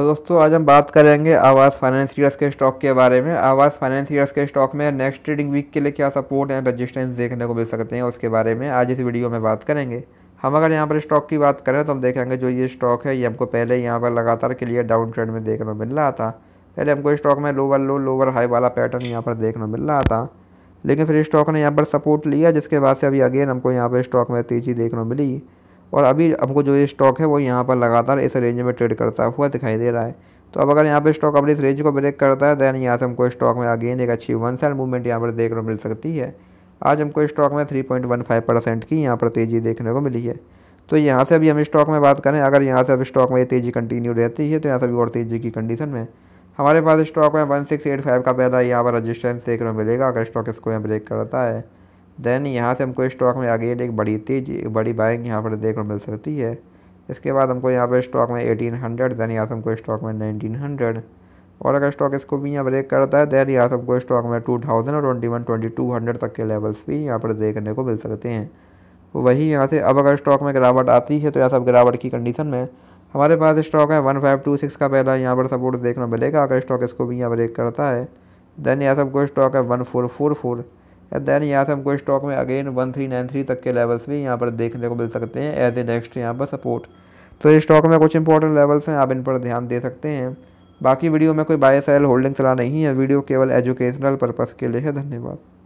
तो दोस्तों आज हम बात करेंगे आवास फाइनेंस ईयर्स के स्टॉक के बारे में आवास फाइनेंस ईयर्स के स्टॉक में नेक्स्ट ट्रेडिंग वीक के लिए क्या सपोर्ट एंड रजिस्टेंस देखने को मिल सकते हैं उसके बारे में आज इस वीडियो में बात करेंगे हम अगर यहाँ पर स्टॉक की बात करें तो हम देखेंगे जो ये स्टॉक है ये हमको पहले यहाँ पर लगातार क्लियर डाउन ट्रेंड में देखने को मिल रहा था पहले हमको स्टॉक में लोअर लो लोअर हाई वाला पैटर्न यहाँ पर देखने को मिल रहा था लेकिन फिर स्टॉक ने यहाँ पर सपोर्ट लिया जिसके बाद से अभी अगेन हमको यहाँ पर स्टॉक में तेज़ी देखने को मिली और अभी हमको जो ये स्टॉक है वो यहाँ पर लगातार इस रेंज में ट्रेड करता हुआ दिखाई दे रहा है तो अब अगर यहाँ पे स्टॉक अपने इस रेंज को ब्रेक करता है दैन यहाँ से हमको स्टॉक में अगेन एक अच्छी वन साइड मूवमेंट यहाँ पर देखने को मिल सकती है आज हमको स्टॉक में फाइव परसेंट की यहाँ पर तेज़ी देखने को मिली है तो यहाँ से अभी हम स्टॉक में बात करें अगर यहाँ से अब स्टॉक में ये तेज़ी कंटिन्यू रहती है तो यहाँ से अभी और तेज़ी की कंडीशन में हमारे पास स्टॉक में फाइव का पहला यहाँ पर रजिस्टेंस देखने को मिलेगा अगर स्टॉक इसको यहाँ ब्रेक करता है देन यहाँ से हमको स्टॉक में आ गई एक बड़ी तेज बड़ी बाइंग यहाँ पर देखने मिल सकती है इसके बाद हमको यहाँ पर स्टॉक में एटीन हंड्रेड देन यहाँ से हमको स्टॉक में नाइनटीन हंड्रेड और अगर स्टॉक इसको भी यहाँ ब्रेक करता है देन यहाँ से हमको स्टॉक में टू थाउजेंड और twenty one twenty two hundred तक के लेवल्स भी यहाँ पर देखने को मिल सकते हैं वही यहाँ से अब अगर स्टॉक में गिरावट आती है तो यहाँ सब गिरावट की कंडीशन में हमारे पास स्टॉक है वन फाइव टू सिक्स का पहला यहाँ पर सपोर्ट देखना मिलेगा अगर स्टॉक इसको भी यहाँ ब्रेक करता है देन यहाँ सबको स्टॉक है one four four four and then यहाँ से हमको स्टॉक में again one three nine three तक के लेवल्स भी यहाँ पर देखने को मिल सकते हैं एज ए नेक्स्ट यहाँ पर सपोर्ट तो स्टॉक में कुछ इंपॉर्टेंट लेवल्स हैं आप इन पर ध्यान दे सकते हैं बाकी वीडियो में कोई बाय सेल होल्डिंग चला नहीं है वीडियो केवल एजुकेशनल पर्पज़ के लिए है धन्यवाद